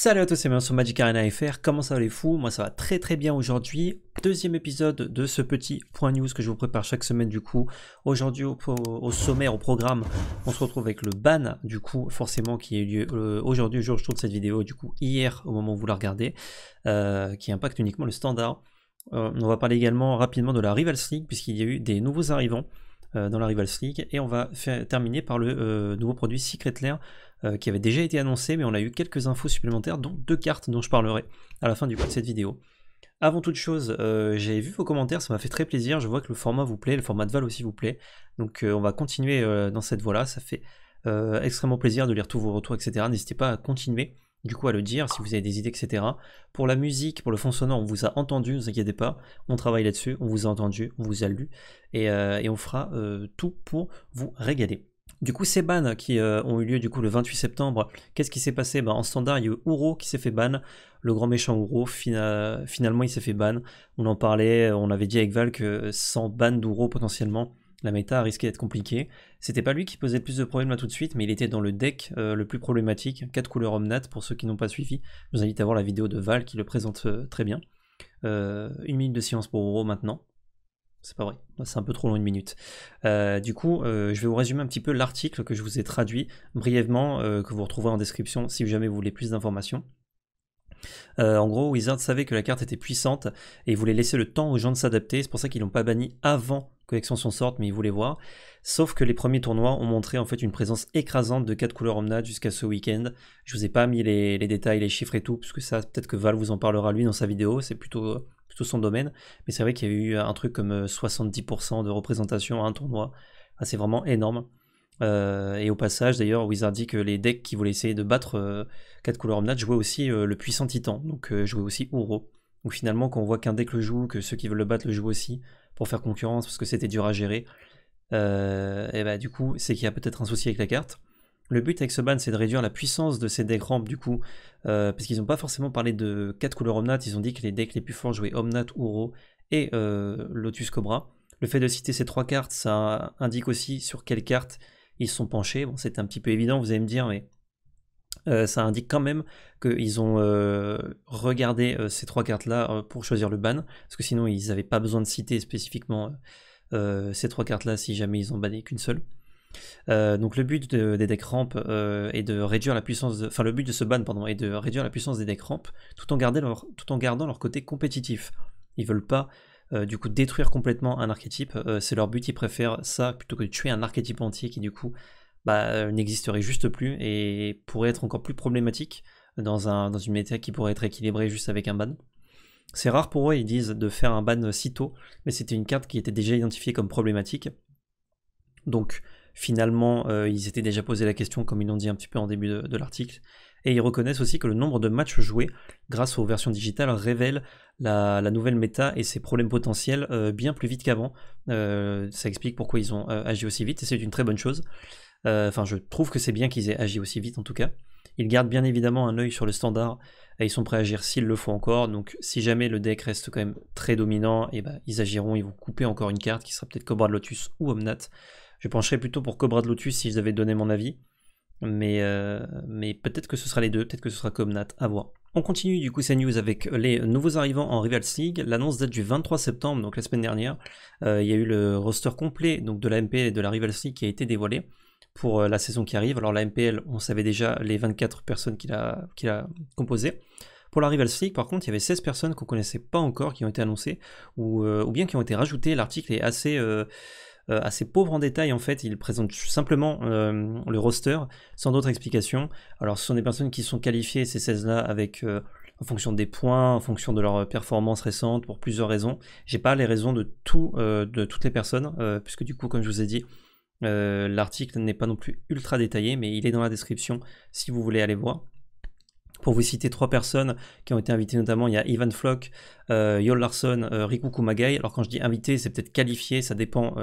Salut à tous et bienvenue sur Magic Arena FR, comment ça va les fous Moi ça va très très bien aujourd'hui, deuxième épisode de ce petit point news que je vous prépare chaque semaine du coup. Aujourd'hui au, sommet sommaire, au programme, on se retrouve avec le ban du coup forcément qui a eu lieu euh, aujourd'hui, au jour où je tourne cette vidéo, du coup hier au moment où vous la regardez, euh, qui impacte uniquement le standard. Euh, on va parler également rapidement de la rival League puisqu'il y a eu des nouveaux arrivants. Euh, dans la Rivals League. Et on va terminer par le euh, nouveau produit Secret Lair euh, qui avait déjà été annoncé, mais on a eu quelques infos supplémentaires, dont deux cartes dont je parlerai à la fin du coup de cette vidéo. Avant toute chose, j'ai vu vos commentaires, ça m'a fait très plaisir. Je vois que le format vous plaît, le format de Val aussi vous plaît. Donc on va continuer dans cette voie-là. Ça fait extrêmement plaisir de lire tous vos retours, etc. N'hésitez pas à continuer du coup à le dire si vous avez des idées, etc. Pour la musique, pour le fond sonore, on vous a entendu, ne vous inquiétez pas, on travaille là-dessus, on vous a entendu, on vous a lu, et, euh, on fera euh, tout pour vous régaler. Du coup, ces bans qui euh, ont eu lieu du coup le 28 septembre, qu'est-ce qui s'est passé ben, En standard, il y a eu Uro qui s'est fait ban, le grand méchant Uro, finalement il s'est fait ban. On en parlait, on avait dit avec Val que sans ban d'Uro potentiellement, la méta a risqué d'être compliquée. C'était pas lui qui posait le plus de problèmes là tout de suite, mais il était dans le deck euh, le plus problématique. 4 couleurs Omnat, pour ceux qui n'ont pas suivi. Je vous invite à voir la vidéo de Val qui le présente euh, très bien. Euh, une minute de silence pour Oro maintenant. C'est pas vrai, c'est un peu trop long une minute. du coup, je vais vous résumer un petit peu l'article que je vous ai traduit brièvement, que vous retrouverez en description si jamais vous voulez plus d'informations. en gros, Wizard savait que la carte était puissante et voulait laisser le temps aux gens de s'adapter. C'est pour ça qu'ils l'ont pas banni avant collections sont sortes, mais ils voulaient voir. Sauf que les premiers tournois ont montré en fait une présence écrasante de 4 couleurs Omnat jusqu'à ce week-end. Je vous ai pas mis les, détails, les chiffres et tout, parce que ça, peut-être que Val vous en parlera lui dans sa vidéo, c'est plutôt, plutôt son domaine. Mais c'est vrai qu'il y a eu un truc comme 70% euh, de représentation à un tournoi. Ah, c'est vraiment énorme. Euh, et au passage, d'ailleurs, Wizard dit que les decks qui voulaient essayer de battre 4 euh, couleurs Omnat jouaient aussi le puissant titan, donc jouaient aussi Uro. Donc finalement, quand on voit qu'un deck le joue, que ceux qui veulent le battre le jouent aussi, pour faire concurrence parce que c'était dur à gérer, euh, et bah, du coup, c'est qu'il y a peut-être un souci avec la carte. Le but avec ce ban, c'est de réduire la puissance de ces decks ramp du coup, euh, parce qu'ils n'ont pas forcément parlé de 4 couleurs Omnat, ils ont dit que les decks les plus forts jouaient Omnat, Uro et euh, Lotus Cobra. Le fait de citer ces trois cartes, ça indique aussi sur quelles cartes ils sont penchés. Bon, c'est un petit peu évident, vous allez me dire, mais euh, ça indique quand même qu'ils ont euh, regardé euh, ces trois cartes-là pour choisir le ban, parce que sinon ils n'avaient pas besoin de citer spécifiquement ces trois cartes-là si jamais ils ont banné qu'une seule. donc le but de, des decks ramp est de réduire la puissance, enfin le but de ce ban est de réduire la puissance des decks ramp tout en, leur, tout en gardant leur côté compétitif. Ils veulent pas du coup détruire complètement un archétype. c'est leur but, ils préfèrent ça plutôt que de tuer un archétype entier qui du coup bah, euh, n'existerait juste plus et pourrait être encore plus problématique dans, un, dans une méta qui pourrait être équilibrée juste avec un ban. C'est rare pour eux, ils disent, de faire un ban si tôt, mais c'était une carte qui était déjà identifiée comme problématique. Donc finalement, euh, ils étaient déjà posé la question, comme ils l'ont dit un petit peu en début de, l'article. Et ils reconnaissent aussi que le nombre de matchs joués grâce aux versions digitales révèle la, nouvelle méta et ses problèmes potentiels euh, bien plus vite qu'avant. ça explique pourquoi ils ont agi aussi vite et c'est une très bonne chose. Euh, enfin, je trouve que c'est bien qu'ils aient agi aussi vite en tout cas. Ils gardent bien évidemment un œil sur le standard et ils sont prêts à agir s'il le faut encore. Donc si jamais le deck reste quand même très dominant, et eh ben, ils agiront, ils vont couper encore une carte qui sera peut-être Cobra de Lotus ou Omnat. Je pencherais plutôt pour Cobra de Lotus si je devais donner mon avis. Mais, euh, mais peut-être que ce sera les deux, peut-être que ce sera Omnat, à voir. On continue du coup ces news avec les nouveaux arrivants en Rivals League. L'annonce date du 23 septembre, donc la semaine dernière. Euh, il y a eu le roster complet donc de la MPL et de la rival League qui a été dévoilé pour euh, la saison qui arrive. Alors la MPL, on savait déjà les 24 personnes qu'il a, qu'il composées. Pour la rival League, par contre, il y avait 16 personnes qu'on connaissait pas encore qui ont été annoncées ou, euh, ou bien qui ont été rajoutées. L'article est assez... Euh, assez pauvre en détail en fait. Il présente simplement euh, le roster sans d'autres explications. Alors ce sont des personnes qui sont qualifiées ces 16 là avec euh, en fonction des points, en fonction de leur performance récente pour plusieurs raisons. J'ai pas les raisons de tout de toutes les personnes puisque du coup comme je vous ai dit l'article n'est pas non plus ultra détaillé mais il est dans la description si vous voulez aller voir. Pour vous citer trois personnes qui ont été invitées notamment, il y a Ivan Flock, Yol Larson, Riku Kumagai. Alors quand je dis invité, c'est peut-être qualifié, ça dépend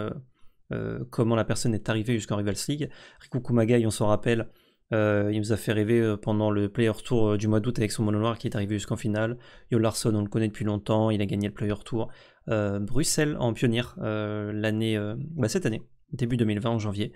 euh, comment la personne est arrivée jusqu'en Rivals League. Riku Kumagai, on s'en rappelle, euh, il nous a fait rêver euh, pendant le Player Tour du mois d'août avec son mono noir qui est arrivé jusqu'en finale. Yo Larson, on le connaît depuis longtemps, il a gagné le Player Tour. Bruxelles en pionnière l'année, bah, cette année, début 2020 en janvier.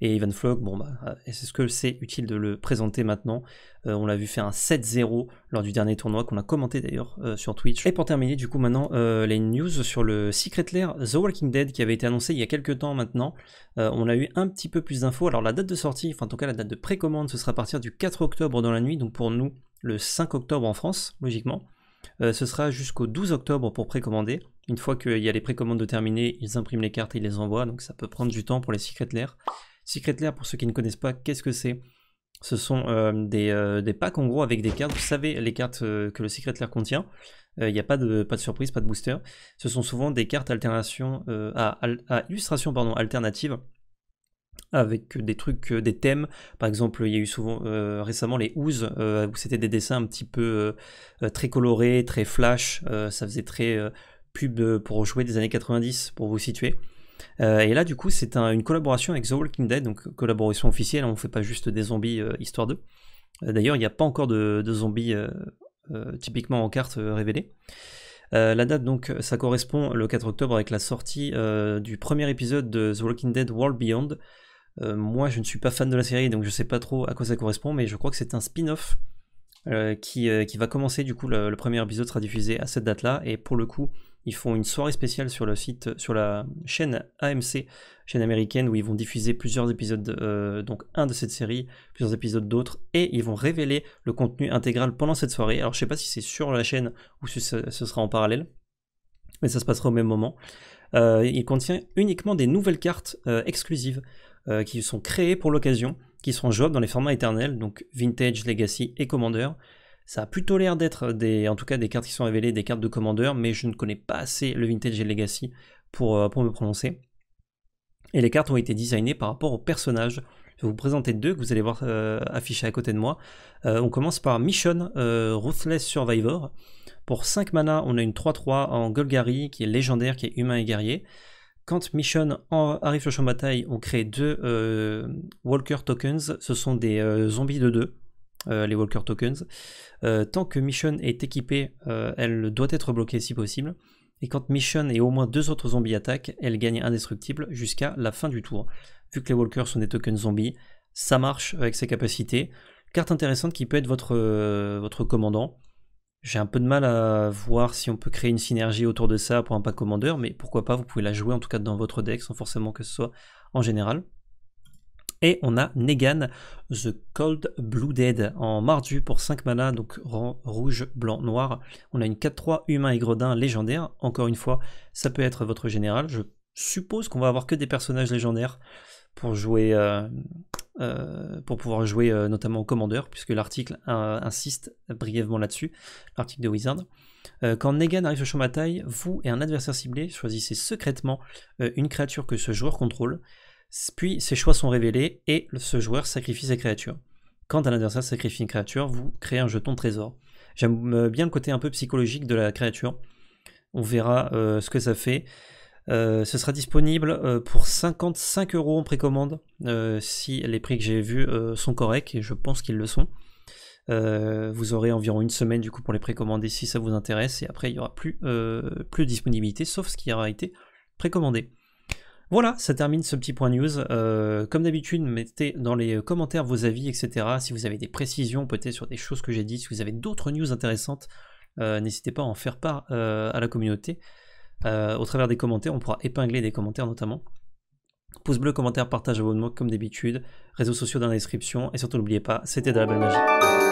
Et Ivan Flog, bon bah, c'est euh, ce que c'est utile de le présenter maintenant. Euh, on l'a vu faire un 7-0 lors du dernier tournoi qu'on a commenté d'ailleurs euh, sur Twitch. Et pour terminer, du coup, maintenant, les news sur le Secret Lair The Walking Dead qui avait été annoncé il y a quelques temps maintenant. on a eu un petit peu plus d'infos. Alors la date de sortie, enfin en tout cas la date de précommande, ce sera à partir du 4 octobre dans la nuit, donc pour nous le 5 octobre en France, logiquement. ce sera jusqu'au 12 octobre pour précommander. Une fois qu'il y a les précommandes de terminées, ils impriment les cartes et ils les envoient, donc ça peut prendre du temps pour les Secret Lair. Secret Lair, pour ceux qui ne connaissent pas, qu'est-ce que c'est Ce sont euh, euh, des, packs en gros avec des cartes. Vous savez les cartes euh, que le Secret Lair contient. Il n'y a pas de, pas de surprise, pas de booster. Ce sont souvent des cartes à, illustration pardon, alternative avec des trucs, des thèmes. Par exemple, il y a eu souvent récemment les Ooze, où c'était des dessins un petit peu très colorés, très flash. ça faisait très pub pour jouer des années 90, pour vous situer. Euh, et là, du coup, c'est une collaboration avec The Walking Dead, donc collaboration officielle, on ne fait pas juste des zombies euh, histoire d'eux. Euh, d'ailleurs, il n'y a pas encore de, zombies typiquement en carte révélées. la date, donc, ça correspond le 4 octobre avec la sortie du premier épisode de The Walking Dead World Beyond. moi, je ne suis pas fan de la série, donc je ne sais pas trop à quoi ça correspond, mais je crois que c'est un spin-off qui, qui, va commencer. Du coup, le, premier épisode sera diffusé à cette date-là. Et pour le coup, ils font une soirée spéciale sur le site, euh, sur la chaîne AMC, chaîne américaine, où ils vont diffuser plusieurs épisodes, euh, donc un de cette série, plusieurs épisodes d'autres, et ils vont révéler le contenu intégral pendant cette soirée. Alors je ne sais pas si c'est sur la chaîne ou si ce sera en parallèle, mais ça se passera au même moment. Euh, il contient uniquement des nouvelles cartes exclusives qui sont créées pour l'occasion, qui seront jouables dans les formats éternels, donc Vintage, Legacy et Commander, ça a plutôt l'air d'être des, en tout cas des cartes qui sont révélées, des cartes de commandeur, mais je ne connais pas assez le Vintage et Legacy pour, euh, pour me prononcer. Et les cartes ont été designées par rapport aux personnages. Je vais vous présenter deux que vous allez voir euh, affichées à côté de moi. Euh, on commence par Mission Ruthless Survivor. Pour 5 mana, on a une 3-3 en Golgari qui est légendaire, qui est humain et guerrier. Quand Mission arrive sur le champ de bataille, on crée deux Walker Tokens. Ce sont des zombies de 2 euh, les Walker Tokens. Euh, tant que Mission est équipée, euh, elle doit être bloquée si possible. Et quand Mission et au moins deux autres zombies attaquent, elle gagne indestructible jusqu'à la fin du tour. Vu que les Walkers sont des tokens zombies, ça marche avec ses capacités. Carte intéressante qui peut être votre, votre commandant. J'ai un peu de mal à voir si on peut créer une synergie autour de ça pour un pack commandeur, mais pourquoi pas, vous pouvez la jouer en tout cas dans votre deck sans forcément que ce soit en général. Et on a Negan, The Cold blue dead, en mardu pour 5 mana, donc rouge, blanc, noir. On a une 4-3 humain et gredin légendaire. Encore une fois, ça peut être votre général. Je suppose qu'on va avoir que des personnages légendaires pour jouer. Euh, euh, pour pouvoir jouer euh, notamment au commandeur, puisque l'article insiste brièvement là-dessus, l'article de Wizard. quand Negan arrive sur champ de bataille, vous et un adversaire ciblé choisissez secrètement une créature que ce joueur contrôle. Puis ses choix sont révélés et ce joueur sacrifie sa créature. Quand un adversaire sacrifie une créature, vous créez un jeton trésor. J'aime euh, bien le côté un peu psychologique de la créature. On verra euh, ce que ça fait. Euh, ce sera disponible pour 55 euros en précommande si les prix que j'ai vus sont corrects et je pense qu'ils le sont. vous aurez environ une semaine du coup pour les précommander si ça vous intéresse et après il n'y aura plus, plus de disponibilité sauf ce qui aura été précommandé. Voilà, ça termine ce petit point news. Euh, comme d'habitude, mettez dans les commentaires vos avis, etc. Si vous avez des précisions peut-être sur des choses que j'ai dit, si vous avez d'autres news intéressantes, euh, n'hésitez pas à en faire part euh, à la communauté. au travers des commentaires, on pourra épingler des commentaires notamment. Pouce bleu, commentaire, partage, abonnement comme d'habitude, réseaux sociaux dans la description, et surtout n'oubliez pas, c'était de la belle magie.